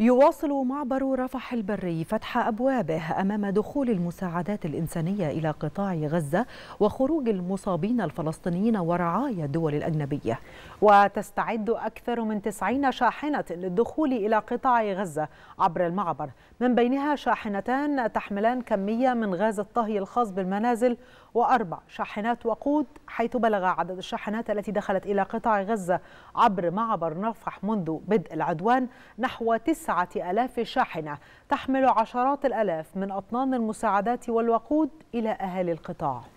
يواصل معبر رفح البري فتح أبوابه أمام دخول المساعدات الإنسانية إلى قطاع غزة وخروج المصابين الفلسطينيين ورعايا الدول الأجنبية وتستعد أكثر من 90 شاحنة للدخول إلى قطاع غزة عبر المعبر من بينها شاحنتان تحملان كمية من غاز الطهي الخاص بالمنازل وأربع شاحنات وقود حيث بلغ عدد الشاحنات التي دخلت إلى قطاع غزة عبر معبر رفح منذ بدء العدوان نحو تسعة ألاف شاحنة تحمل عشرات الألاف من أطنان المساعدات والوقود إلى أهالي القطاع